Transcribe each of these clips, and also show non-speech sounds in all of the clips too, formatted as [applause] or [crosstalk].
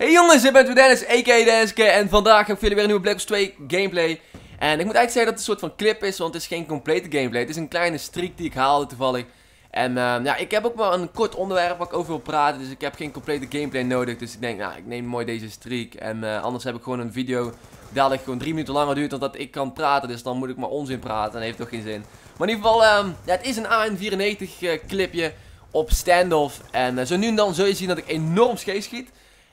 Hey jongens, ik ben weer Dennis, a.k.a. Denniske en vandaag heb ik jullie weer een nieuwe Black Ops 2 gameplay. En ik moet eigenlijk zeggen dat het een soort van clip is, want het is geen complete gameplay. Het is een kleine streak die ik haalde toevallig. En ehm, ja, ik heb ook maar een kort onderwerp waar ik over wil praten, dus ik heb geen complete gameplay nodig. Dus ik denk, nou, ik neem mooi deze streak. En eh, anders heb ik gewoon een video dadelijk gewoon drie minuten langer duurt dan dat ik kan praten. Dus dan moet ik maar onzin praten en heeft toch geen zin. Maar in ieder geval, ehm, ja, het is een AN94 eh, clipje op standoff. En eh, zo nu en dan zul je zien dat ik enorm scheef schiet.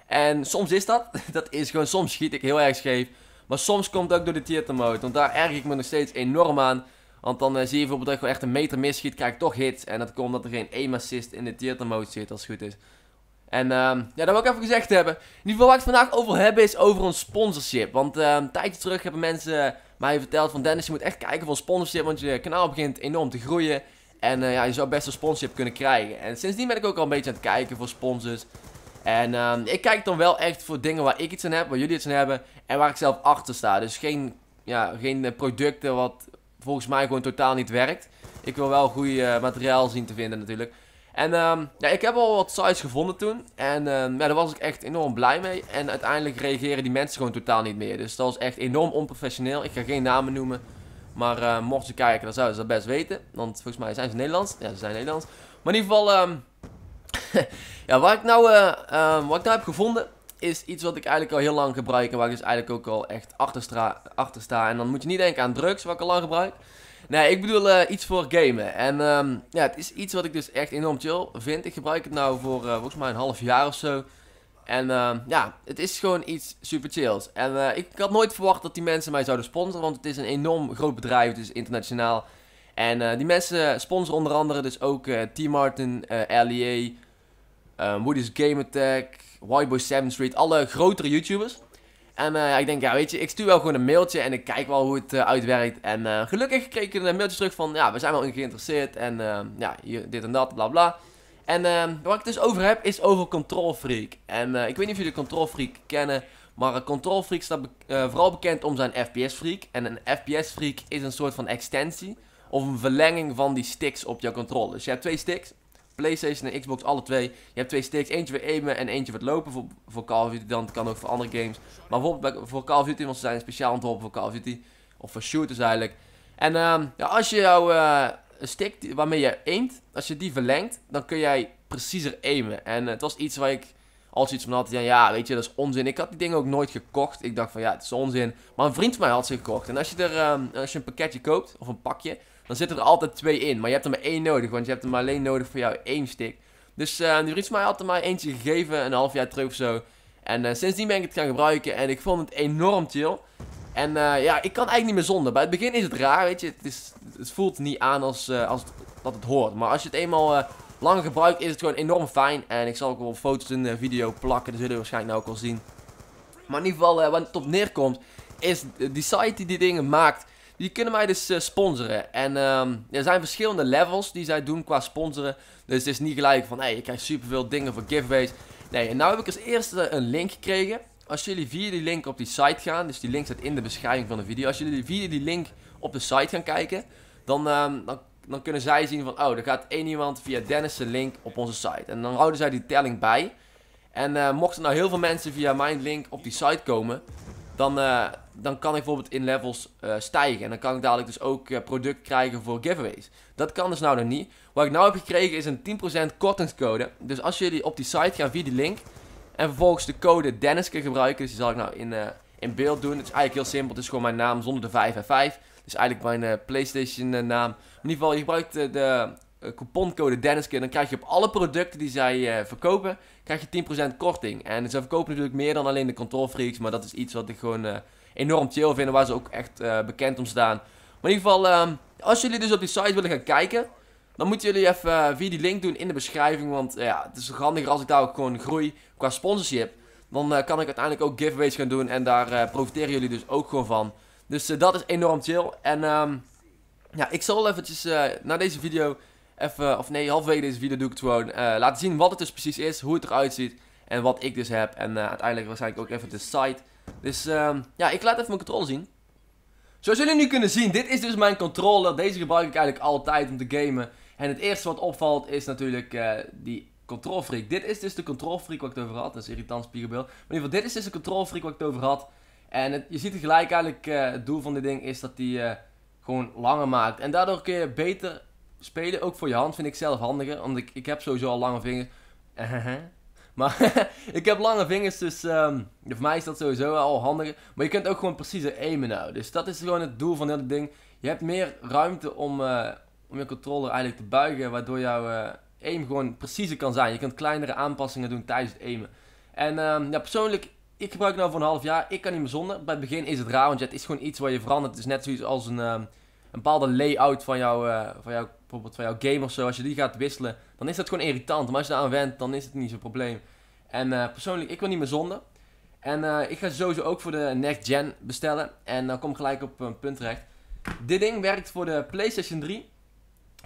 En soms is dat. [laughs] Dat is gewoon, soms schiet ik heel erg scheef. Maar soms komt het ook door de theatermode. mode. Want daar erg ik me nog steeds enorm aan. Want dan eh, zie je bijvoorbeeld dat ik wel echt een meter misschiet, krijg ik toch hits. En dat komt omdat er geen aim assist in de theater mode zit, als het goed is. En ehm, ja, dat wil ik even gezegd hebben. In ieder geval waar ik het vandaag over hebben is over een sponsorship. Want uh, een tijdje terug hebben mensen mij verteld van Dennis, je moet echt kijken voor sponsorship. Want je kanaal begint enorm te groeien. En eh, ja, je zou best een sponsorship kunnen krijgen. En sindsdien ben ik ook al een beetje aan het kijken voor sponsors. En ehm, ik kijk dan wel echt voor dingen waar ik iets aan heb, waar jullie iets aan hebben en waar ik zelf achter sta. Dus geen, ja, geen eh, producten wat volgens mij gewoon totaal niet werkt. Ik wil wel goed eh, materiaal zien te vinden natuurlijk. En ehm, ja, ik heb al wat sites gevonden toen. En um, ja, daar was ik echt enorm blij mee. En uiteindelijk reageren die mensen gewoon totaal niet meer. Dus dat was echt enorm onprofessioneel. Ik ga geen namen noemen. Maar uh, eh, mochten ze kijken, dan zouden ze dat best weten. Want volgens mij zijn ze Nederlands. Ja, ze zijn Nederlands. Maar in ieder geval ja, wat ik, nou, eh, ehm, wat ik nou heb gevonden is iets wat ik eigenlijk al heel lang gebruik en waar ik dus eigenlijk ook al echt achter, sta. En dan moet je niet denken aan drugs, wat ik al lang gebruik. Nee, ik bedoel eh, iets voor gamen. En ehm, ja, het is iets wat ik dus echt enorm chill vind. Ik gebruik het nou voor eh, volgens mij een half jaar of zo. En ehm, ja, het is gewoon iets super chills. En ik had nooit verwacht dat die mensen mij zouden sponsoren, want het is een enorm groot bedrijf, dus internationaal. En eh, die mensen sponsoren onder andere dus ook uh, T. Martin, uh, eh, LEA, um, Woody's Game Attack, Whiteboy 7 Street, alle grotere YouTubers. En ik denk, ja, weet je, ik stuur wel gewoon een mailtje en ik kijk wel hoe het uitwerkt. En gelukkig kreeg ik een mailtje terug van, ja, we zijn wel geïnteresseerd en ja, hier, dit en dat, bla bla. En wat ik het dus over heb, is over Control Freak. En ik weet niet of jullie Control Freak kennen, maar Control Freak staat be vooral bekend om zijn FPS Freak. En een FPS Freak is een soort van extensie of een verlenging van die sticks op jouw controle. Dus je hebt twee sticks, PlayStation en Xbox, alle twee. Je hebt twee sticks, eentje voor aimen en eentje voor het lopen. Voor, voor Call of Duty dan, kan ook voor andere games. Maar bijvoorbeeld voor Call of Duty, want ze zijn speciaal ontworpen voor Call of Duty. Of voor shooters eigenlijk. En ehm, ja, als je jouw eh, stick waarmee je aimt, als je die verlengt, dan kun jij preciezer aimen. En het was iets waar ik als iets van had, ja, ja, weet je, dat is onzin. Ik had die dingen ook nooit gekocht. Ik dacht van, ja, het is onzin. Maar een vriend van mij had ze gekocht. En als je, er, ehm, als je een pakketje koopt, of een pakje, dan zitten er altijd twee in. Maar je hebt er maar één nodig, want je hebt er maar alleen nodig voor jouw stick. Dus uh, mij had er maar eentje gegeven, een half jaar terug of zo. En uh, sindsdien ben ik het gaan gebruiken en ik vond het enorm chill. En eh, ja, ik kan eigenlijk niet meer zonder. Bij het begin is het raar, weet je. Het, is, het voelt niet aan als, als het, dat het hoort. Maar als je het eenmaal uh, lang gebruikt, is het gewoon enorm fijn. En ik zal ook wel foto's in de video plakken. Dat zullen we waarschijnlijk nou ook al zien. Maar in ieder geval, wat het op neerkomt, is die site die die dingen maakt... Die kunnen mij dus eh, sponsoren. En ehm, er zijn verschillende levels die zij doen qua sponsoren. Dus het is niet gelijk van, hé, hey, je krijgt superveel dingen voor giveaways. Nee, en nu heb ik als eerste een link gekregen. Als jullie via die link op die site gaan, dus die link staat in de beschrijving van de video. Als jullie via die link op de site gaan kijken, dan, ehm, dan, kunnen zij zien van, oh, er gaat één iemand via Dennis' link op onze site. En dan houden zij die telling bij. En uh, mochten nou heel veel mensen via mijn link op die site komen, dan, eh, dan kan ik bijvoorbeeld in levels eh, stijgen. En dan kan ik dadelijk dus ook eh, product krijgen voor giveaways. Dat kan dus nou nog niet. Wat ik nou heb gekregen is een 10% kortingscode. Dus als jullie op die site gaan via die link. En vervolgens de code Denniske gebruiken. Dus die zal ik nou in, eh, in beeld doen. Het is eigenlijk heel simpel. Het is gewoon mijn naam zonder de 5 en 5. Dus eigenlijk mijn Playstation naam. In ieder geval, je gebruikt de couponcode en Dan krijg je op alle producten die zij verkopen, krijg je 10% korting. En ze verkopen natuurlijk meer dan alleen de control freaks. Maar dat is iets wat ik gewoon enorm chill vinden. Waar ze ook echt eh, bekend om staan. Maar in ieder geval, ehm, als jullie dus op die site willen gaan kijken. Dan moeten jullie even eh, via die link doen in de beschrijving. Want eh, ja, het is handiger als ik daar ook gewoon groei qua sponsorship. Dan kan ik uiteindelijk ook giveaways gaan doen. En daar profiteren jullie dus ook gewoon van. Dus dat is enorm chill. En ehm, ja, ik zal eventjes na deze video even, of nee, halverwege deze video doe ik het gewoon. laten zien wat het dus precies is, hoe het eruit ziet en wat ik dus heb. En uiteindelijk waarschijnlijk ook even de site dus ehm ja, ik laat even mijn controller zien. Zoals jullie nu kunnen zien, dit is dus mijn controller. Deze gebruik ik eigenlijk altijd om te gamen. En het eerste wat opvalt is natuurlijk eh, die control freak. Dit is dus de control freak waar ik het over had. Dat is irritant spiegelbeeld. Maar in ieder geval, dit is dus de control freak waar ik het over had. En het, je ziet gelijk eigenlijk, eh, het doel van dit ding is dat die eh, gewoon langer maakt. En daardoor kun je beter spelen, ook voor je hand vind ik zelf handiger. Want ik, ik heb sowieso al lange vingers. [laughs] Maar [laughs] ik heb lange vingers, dus ehm, voor mij is dat sowieso al handig. Maar je kunt ook gewoon preciezer aimen nou. Dus dat is gewoon het doel van hele ding. Je hebt meer ruimte om, eh, om je controller eigenlijk te buigen, waardoor jouw uh, aim gewoon preciezer kan zijn. Je kunt kleinere aanpassingen doen tijdens het aimen. En ehm, ja, persoonlijk, ik gebruik het nou voor een half jaar. Ik kan niet meer zonder. Bij het begin is het raar, want het is gewoon iets waar je verandert. Het is net zoiets als een, um, een bepaalde layout van, jouw uh, van jouw bijvoorbeeld van jouw game of zo, als je die gaat wisselen, dan is dat gewoon irritant. Maar als je daar aan went, dan is het niet zo'n probleem. En eh, persoonlijk, ik wil niet meer zonde. En eh, ik ga sowieso ook voor de next gen bestellen. En dan kom ik gelijk op een punt terecht. Dit ding werkt voor de PlayStation 3,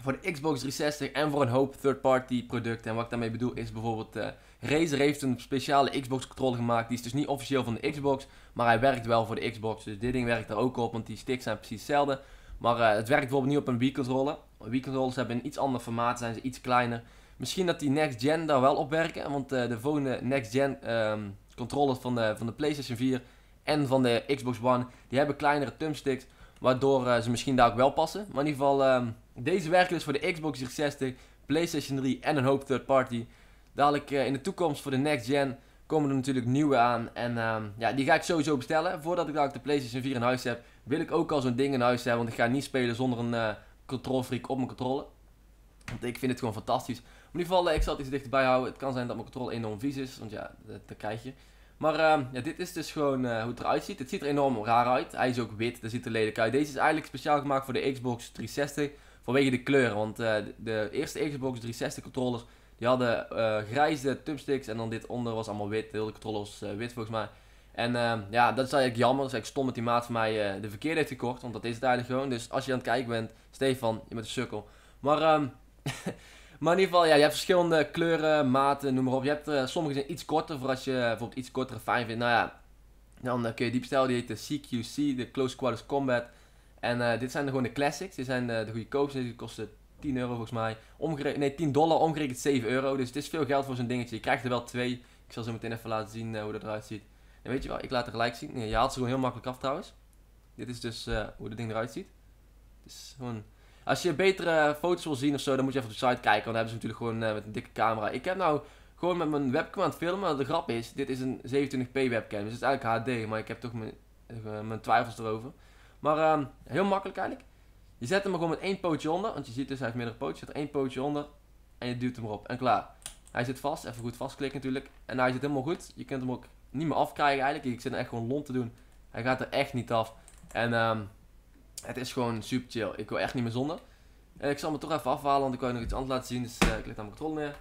voor de Xbox 360 en voor een hoop third-party producten. En wat ik daarmee bedoel is bijvoorbeeld... Eh, Razer heeft een speciale Xbox controller gemaakt. Die is dus niet officieel van de Xbox, maar hij werkt wel voor de Xbox. Dus dit ding werkt er ook op, want die sticks zijn precies hetzelfde. Maar het werkt bijvoorbeeld niet op een Wii controller controles hebben een iets ander formaat, zijn ze iets kleiner. Misschien dat die next gen daar wel op werken, want eh, de volgende next gen um, controllers van de, van de PlayStation 4 en van de Xbox One, die hebben kleinere thumbsticks, waardoor eh, ze misschien daar ook wel passen. Maar in ieder geval, ehm, deze werken dus voor de Xbox 360, PlayStation 3 en een hoop third party. Dadelijk eh, in de toekomst voor de next gen komen er natuurlijk nieuwe aan. En ehm, ja, die ga ik sowieso bestellen. Voordat ik dadelijk de PlayStation 4 in huis heb, wil ik ook al zo'n ding in huis hebben. Want ik ga niet spelen zonder een, freak op mijn controle. Want ik vind het gewoon fantastisch. in ieder geval, eh, ik zal het iets dichterbij houden. Het kan zijn dat mijn controle enorm vies is, want ja, dat, dat krijg je. Maar ehm, ja, dit is dus gewoon eh, hoe het eruit ziet. Het ziet er enorm raar uit. Hij is ook wit, dat ziet er lelijk uit. Deze is eigenlijk speciaal gemaakt voor de Xbox 360 vanwege de kleuren. Want eh, de eerste Xbox 360 controllers die hadden grijze thumbsticks en dan dit onder was allemaal wit. De hele controller wit volgens mij. En ehm, ja, dat is eigenlijk jammer. Dat is eigenlijk stom dat die maat van mij eh, de verkeerde heeft gekocht. Want dat is het eigenlijk gewoon. Dus als je aan het kijken bent, Stefan, je bent een sukkel. Maar, ehm, [laughs] maar in ieder geval, ja, je hebt verschillende kleuren, maten, noem maar op. Je hebt eh, sommige zijn iets korter. Voor als je eh, bijvoorbeeld iets kortere fijn vindt. Nou ja, dan kun je die bestellen. Die heet de CQC, de Close Quarters Combat. En dit zijn gewoon de classics. Die zijn de goedkoopste. Die kosten 10 euro volgens mij. Omgere nee, 10 dollar, omgerekend 7 euro. Dus het is veel geld voor zo'n dingetje. Je krijgt er wel twee. Ik zal zo meteen even laten zien hoe dat eruit ziet. En weet je wel, ik laat het gelijk zien. Je haalt ze gewoon heel makkelijk af trouwens. Dit is dus eh, hoe het ding eruit ziet. Het is gewoon... Als je betere eh, foto's wil zien of zo, dan moet je even op de site kijken. Want dan hebben ze natuurlijk gewoon eh, met een dikke camera. Ik heb nou gewoon met mijn webcam aan het filmen. De grap is, dit is een 27p webcam. Dus het is eigenlijk HD, maar ik heb toch mijn, mijn twijfels erover. Maar ehm, heel makkelijk eigenlijk. Je zet hem gewoon met één pootje onder. Want je ziet dus, hij heeft meerdere pootjes. Je zet er één pootje onder en je duwt hem erop. En klaar. Hij zit vast. Even goed vastklikken natuurlijk. En hij zit helemaal goed. Je kunt hem ook niet meer afkrijgen eigenlijk. Ik zit echt gewoon lont te doen. Hij gaat er echt niet af. En ehm, het is gewoon super chill. Ik wil echt niet meer zonder. ik zal me toch even afhalen, want ik wil nog iets anders laten zien. Dus eh, ik leg daar mijn controle neer.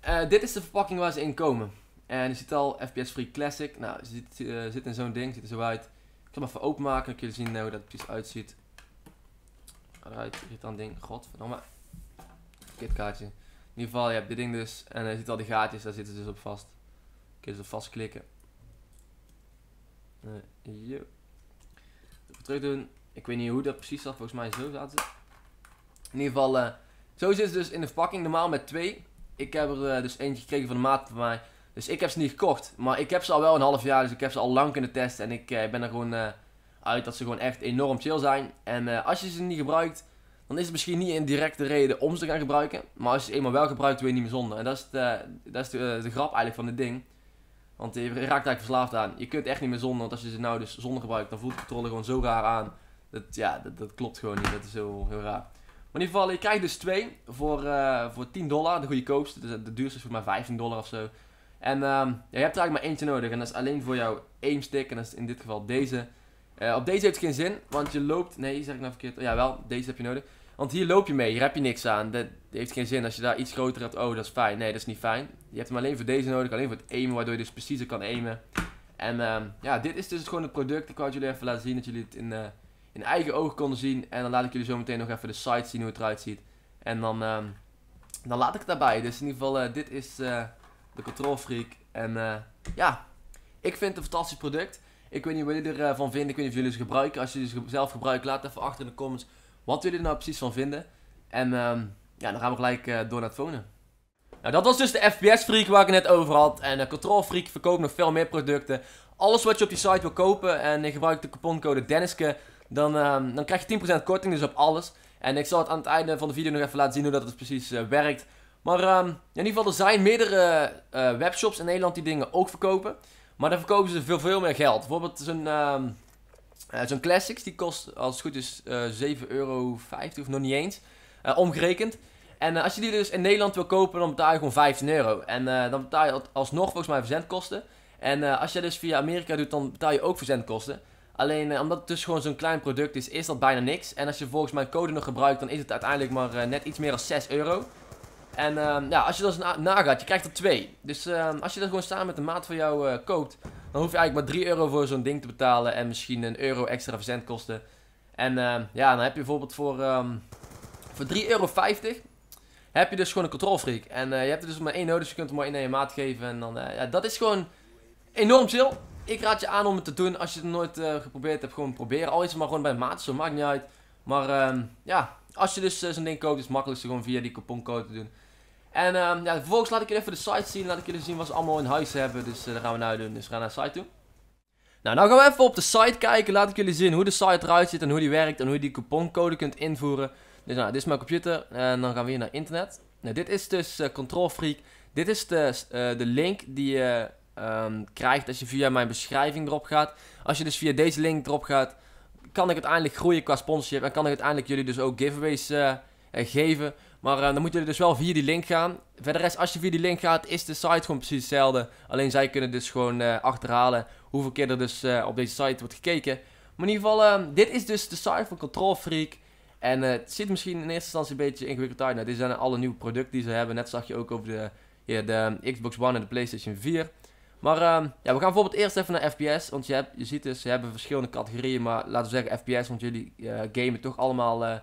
Eh, dit is de verpakking waar ze in komen. En je ziet al FPS Free Classic. Nou, ze zit, eh, zit in zo'n ding. Ziet er zo uit. Ik zal hem even openmaken. Dan kun je zien hoe dat precies uitziet. Eruit. Hier dan ding. Godverdomme. Kitkaartje. In ieder geval, je hebt dit ding dus. En je ziet al die gaatjes. Daar zitten ze dus op vast kun je ze vastklikken. Uh, Even terug doen. Ik weet niet hoe dat precies zat. Volgens mij zo zaten In ieder geval, eh, zo zit ze dus in de verpakking. Normaal met twee. Ik heb er eh, dus eentje gekregen van de maat van mij. Dus ik heb ze niet gekocht. Maar ik heb ze al wel een half jaar. Dus ik heb ze al lang kunnen testen. En ik ben er gewoon uit dat ze gewoon echt enorm chill zijn. En als je ze niet gebruikt, dan is het misschien niet een directe reden om ze te gaan gebruiken. Maar als je ze eenmaal wel gebruikt, doe je niet meer zonder. En dat is, de, dat is de, de grap eigenlijk van dit ding. Want je raakt eigenlijk verslaafd aan. Je kunt echt niet meer zonder, want als je ze nou dus zonder gebruikt, dan voelt de controle gewoon zo raar aan. Dat, ja, dat, klopt gewoon niet. Dat is heel, heel raar. Maar in ieder geval, je krijgt dus twee voor, eh, voor 10 dollar, de goedkoopste. De, dus, eh, de duurste is voor maar 15 dollar of zo. En ehm, ja, je hebt er eigenlijk maar eentje nodig. En dat is alleen voor jouw aim stick. En dat is in dit geval deze. Eh, op deze heeft het geen zin, want je loopt... Nee, zeg ik nou verkeerd. Ja, wel, deze heb je nodig. Want hier loop je mee, hier heb je niks aan. Dat heeft geen zin als je daar iets groter hebt. Oh, dat is fijn. Nee, dat is niet fijn. Je hebt hem alleen voor deze nodig, alleen voor het aimen, waardoor je dus preciezer kan aimen. En ehm, ja, dit is dus gewoon het product. Ik wou jullie even laten zien, dat jullie het in, eh, in eigen ogen konden zien. En dan laat ik jullie zo meteen nog even de site zien hoe het eruit ziet. En dan, ehm, dan laat ik het daarbij. Dus in ieder geval, eh, dit is eh, de Control Freak. En ja, ik vind het een fantastisch product. Ik weet niet wat jullie ervan vinden. Ik weet niet of jullie ze gebruiken. Als jullie ze zelf gebruiken, laat het even achter in de comments wat jullie er nou precies van vinden. En ehm ja, dan gaan we gelijk eh, door naar het volgende. Nou, dat was dus de FPS-freak waar ik het net over had. En de eh, Control Freak verkoopt nog veel meer producten. Alles wat je op die site wil kopen en je gebruikt de couponcode Denniske, dan, uh, dan krijg je 10% korting dus op alles. En ik zal het aan het einde van de video nog even laten zien hoe dat het precies eh, werkt. Maar um, in ieder geval, er zijn meerdere webshops in Nederland die dingen ook verkopen. Maar dan verkopen ze veel, veel meer geld. Bijvoorbeeld zo'n ehm, uh, Zo'n Classics die kost als goed is uh, eh, 7,50 euro of nog niet eens. Eh, omgerekend. En als je die dus in Nederland wil kopen, dan betaal je gewoon 15 euro. En dan betaal je alsnog volgens mij verzendkosten. En als je dus via Amerika doet, dan betaal je ook verzendkosten. Alleen omdat het dus gewoon zo'n klein product is, is dat bijna niks. En als je volgens mijn code nog gebruikt, dan is het uiteindelijk maar net iets meer dan 6 euro. En ehm, ja, als je dat eens nagaat, je krijgt er twee. Dus ehm, als je dat gewoon samen met de maat van jou eh, koopt, dan hoef je eigenlijk maar 3 euro voor zo'n ding te betalen en misschien een euro extra verzendkosten. En ehm, ja, dan heb je bijvoorbeeld voor, voor 3,50 euro heb je dus gewoon een control freak. En eh, je hebt er dus maar één nodig, dus je kunt hem maar één aan je maat geven. En dan, eh, ja, dat is gewoon enorm chill. Ik raad je aan om het te doen. Als je het nooit geprobeerd hebt, gewoon proberen. Al is het maar gewoon bij maat, zo maakt niet uit. Maar ja, als je dus zo'n ding koopt, is het makkelijkste gewoon via die couponcode te doen. En ehm, vervolgens laat ik jullie even de site zien. Laat ik jullie zien wat ze allemaal in huis hebben. Dus uh, dat gaan we nu doen. Dus we gaan naar de site toe. Nou, nou gaan we even op de site kijken. Laat ik jullie zien hoe de site eruit ziet en hoe die werkt. En hoe je die couponcode kunt invoeren. Dus nou, dit is mijn computer. En dan gaan we hier naar internet. Nou, dit is dus eh, Control Freak. Dit is de, eh, de link die je ehm, krijgt als je via mijn beschrijving erop gaat. Als je dus via deze link erop gaat, kan ik uiteindelijk groeien qua sponsorship. En kan ik uiteindelijk jullie dus ook giveaways geven. Maar eh, dan moeten jullie dus wel via die link gaan. Verder is, als je via die link gaat, is de site gewoon precies hetzelfde. Alleen zij kunnen dus gewoon eh, achterhalen hoeveel keer er dus eh, op deze site wordt gekeken. Maar in ieder geval, ehm, dit is dus de site van Control Freak. En het ziet misschien in eerste instantie een beetje ingewikkeld uit. Nou, dit zijn alle nieuwe producten die ze hebben. Net zag je ook over de, de ehm, Xbox One en de PlayStation 4. Maar ehm, ja, we gaan bijvoorbeeld eerst even naar FPS. Want je, hebt, je ziet dus, ze hebben verschillende categorieën. Maar laten we zeggen FPS, want jullie gamen toch allemaal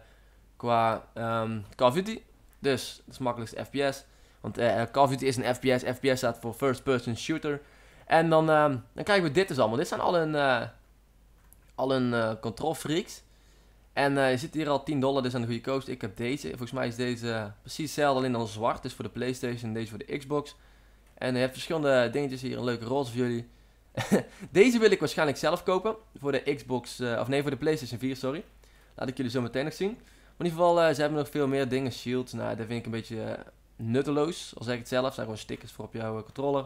qua um, Call of Duty. Dus het is makkelijkst FPS. Want uh, Call of Duty is een FPS. FPS staat voor First Person Shooter. En dan, ehm, dan krijgen we dit dus allemaal. Dit zijn al een, eh, al een eh, control freaks. En je ziet hier al 10 dollar, dit is aan de goede koos. Ik heb deze. Volgens mij is deze precies hetzelfde, alleen dan zwart. Dus voor de Playstation, deze voor de Xbox. En je hebt verschillende dingetjes hier, een leuke roze voor jullie. [laughs] deze wil ik waarschijnlijk zelf kopen. Voor de Xbox, of nee, voor de Playstation 4, sorry. Laat ik jullie zo meteen nog zien in ieder geval, uh, ze hebben nog veel meer dingen. shields. nou, dat vind ik een beetje eh, nutteloos. Al zeg ik het zelf, zijn gewoon stickers voor op jouw eh, controller.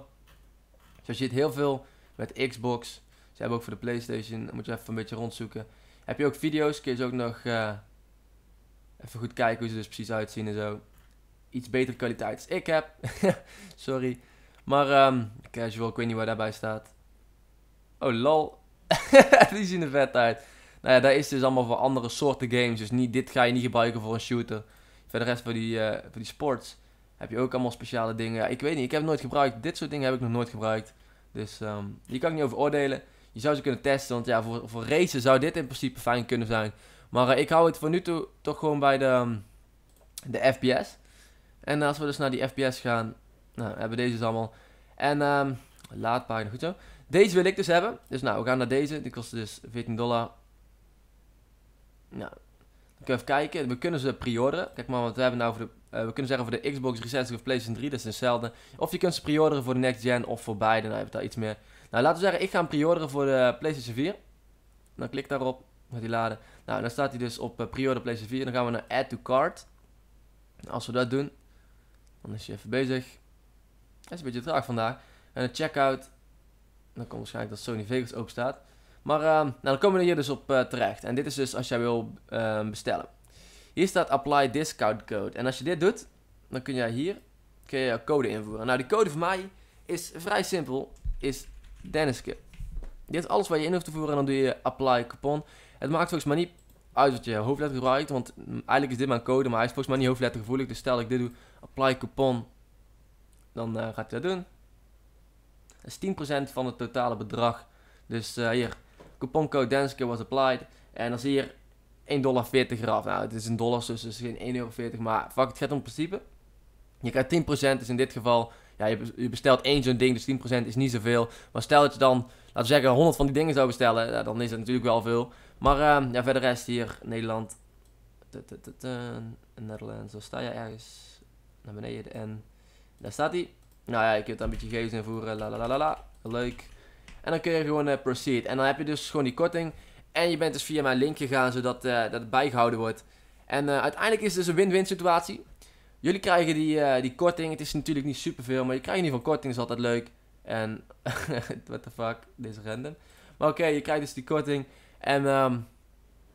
Zo je ziet heel veel met Xbox. Ze hebben ook voor de PlayStation, moet je even een beetje rondzoeken. Heb je ook video's, kun je ze ook nog even goed kijken hoe ze dus precies uitzien en zo. Iets betere kwaliteit als ik heb. [laughs] Sorry. Maar um, casual, ik weet niet waar daarbij staat. Oh, lol. [laughs] Die zien er vet uit. Nou ja, dat is dus allemaal voor andere soorten games. Dus niet, dit ga je niet gebruiken voor een shooter. Voor de rest voor die, eh, voor die sports heb je ook allemaal speciale dingen. Ik weet niet, ik heb het nooit gebruikt. Dit soort dingen heb ik nog nooit gebruikt. Dus um, ehm, hier kan ik niet over oordelen. Je zou ze kunnen testen, want ja, voor, voor racen zou dit in principe fijn kunnen zijn. Maar eh, ik hou het voor nu toe toch gewoon bij de, ehm, de FPS. En als we dus naar die FPS gaan, nou, hebben we deze dus allemaal. En um, laadpagina, goed zo. Deze wil ik dus hebben. Dus nou, we gaan naar deze. Die kost dus 14 dollar. Nou, dan even kijken. We kunnen ze pre Kijk maar, want we hebben nou voor de, eh, we kunnen zeggen voor de Xbox 360 of PlayStation 3, dat is hetzelfde. Of je kunt ze pre voor de next gen of voor beide. Nou, je daar iets meer. Nou, laten we zeggen, ik ga hem pre voor de PlayStation 4. Dan klik daarop, gaat die laden. Nou, dan staat hij dus op uh, PlayStation 4. Dan gaan we naar add to cart. Nou, als we dat doen, dan is hij even bezig. Hij is een beetje traag vandaag. En de checkout. Dan komt waarschijnlijk dat Sony Vegas ook staat. Maar ehm, nou, dan komen we hier dus op eh, terecht. En dit is dus als jij wil ehm, bestellen. Hier staat apply discount code. En als je dit doet, dan kun je hier kun je code invoeren. Nou, die code voor mij is vrij simpel. Is Denniske. Dit is alles wat je in hoeft te voeren en dan doe je apply coupon. Het maakt volgens mij niet uit wat je hoofdletter gebruikt, want mm, eigenlijk is dit mijn code, maar hij is volgens mij niet hoofdlettergevoelig. Dus stel ik dit doe, apply coupon, dan eh, gaat hij dat doen. Dat is 10% van het totale bedrag. Dus eh, hier, Coupon code was applied. En dan zie je 1,40 dollar eraf. Nou, het is een dollar, dus het is geen 1,40 euro. Maar fuck, het gaat om principe. Je krijgt 10%, dus in dit geval, ja, je bestelt één zo'n ding, dus 10% is niet zoveel. Maar stel dat je dan, laten we zeggen, 100 van die dingen zou bestellen, dan is dat natuurlijk wel veel. Maar ehm, ja, verder rest hier, Nederland, Nederland, zo sta je ergens naar beneden en daar staat hij. Nou ja, je kunt dan een beetje gegevens invoeren, la la la la la, leuk. En dan kun je gewoon eh, proceed. En dan heb je dus gewoon die korting. En je bent dus via mijn link gegaan, zodat eh, dat het bijgehouden wordt. En eh, uiteindelijk is het dus een win-win situatie. Jullie krijgen die, die korting. Het is natuurlijk niet superveel, maar je krijgt in ieder geval korting. is altijd leuk. En, [laughs] what the fuck, deze random. Maar oké, je krijgt dus die korting. En um,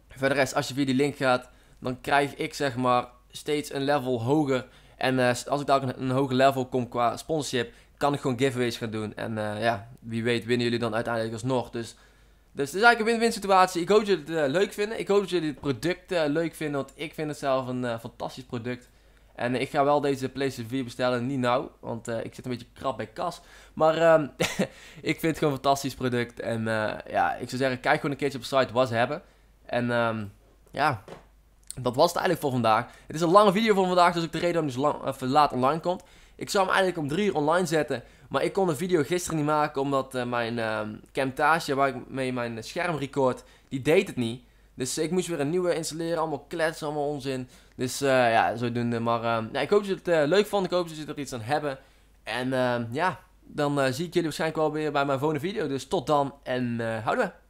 voor de rest, als je via die link gaat, dan krijg ik zeg maar steeds een level hoger. En als ik daar een hoger level kom qua sponsorship, kan ik gewoon giveaways gaan doen. En eh, ja, wie weet winnen jullie dan uiteindelijk alsnog. Dus, dus is eigenlijk een win-win situatie. Ik hoop dat jullie het eh, leuk vinden. Ik hoop dat jullie het product eh, leuk vinden, want ik vind het zelf een fantastisch product. En ik ga wel deze PlayStation 4 bestellen, niet nou, want ik zit een beetje krap bij kas. Maar ehm, [laughs] ik vind het gewoon een fantastisch product. En ja, ik zou zeggen, kijk gewoon een keertje op de site wat ze hebben. En ehm, ja, dat was het eigenlijk voor vandaag. Het is een lange video voor vandaag, dus ook de reden waarom het dus lang, laat online komt. Ik zou hem eigenlijk om drie uur online zetten. Maar ik kon de video gisteren niet maken omdat eh, mijn uh, Camtasia, waar ik mee mijn scherm record, die deed het niet. Dus ik moest weer een nieuwe installeren, allemaal klets, allemaal onzin. Dus uh, ja, zodoende. Maar ehm, ik hoop dat jullie het eh, leuk vonden, ik hoop dat jullie er iets aan hebben. En ehm, ja, dan zie ik jullie waarschijnlijk wel weer bij mijn volgende video. Dus tot dan en houden we.